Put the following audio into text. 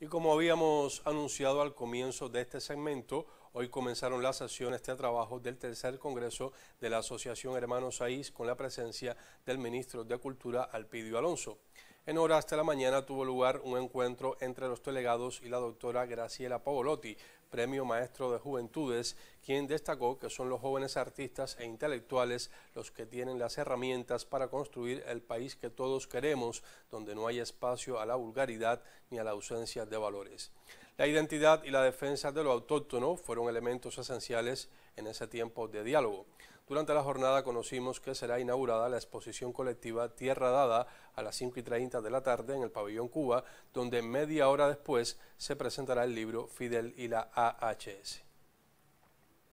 Y como habíamos anunciado al comienzo de este segmento, hoy comenzaron las sesiones de trabajo del tercer congreso de la Asociación Hermanos AIS con la presencia del ministro de Cultura, Alpidio Alonso. En horas de la mañana tuvo lugar un encuentro entre los delegados y la doctora Graciela Pavolotti, Premio Maestro de Juventudes, quien destacó que son los jóvenes artistas e intelectuales los que tienen las herramientas para construir el país que todos queremos, donde no hay espacio a la vulgaridad ni a la ausencia de valores. La identidad y la defensa de lo autóctono fueron elementos esenciales en ese tiempo de diálogo. Durante la jornada conocimos que será inaugurada la exposición colectiva Tierra Dada a las 5 y 30 de la tarde en el Pabellón Cuba, donde media hora después se presentará el libro Fidel y la AHS.